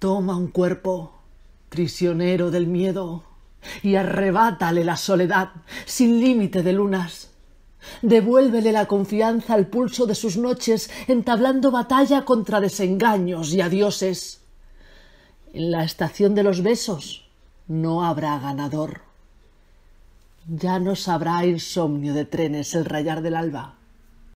Toma un cuerpo, prisionero del miedo, y arrebátale la soledad sin límite de lunas. Devuélvele la confianza al pulso de sus noches, entablando batalla contra desengaños y adioses. En la estación de los besos no habrá ganador. Ya no sabrá insomnio de trenes el rayar del alba.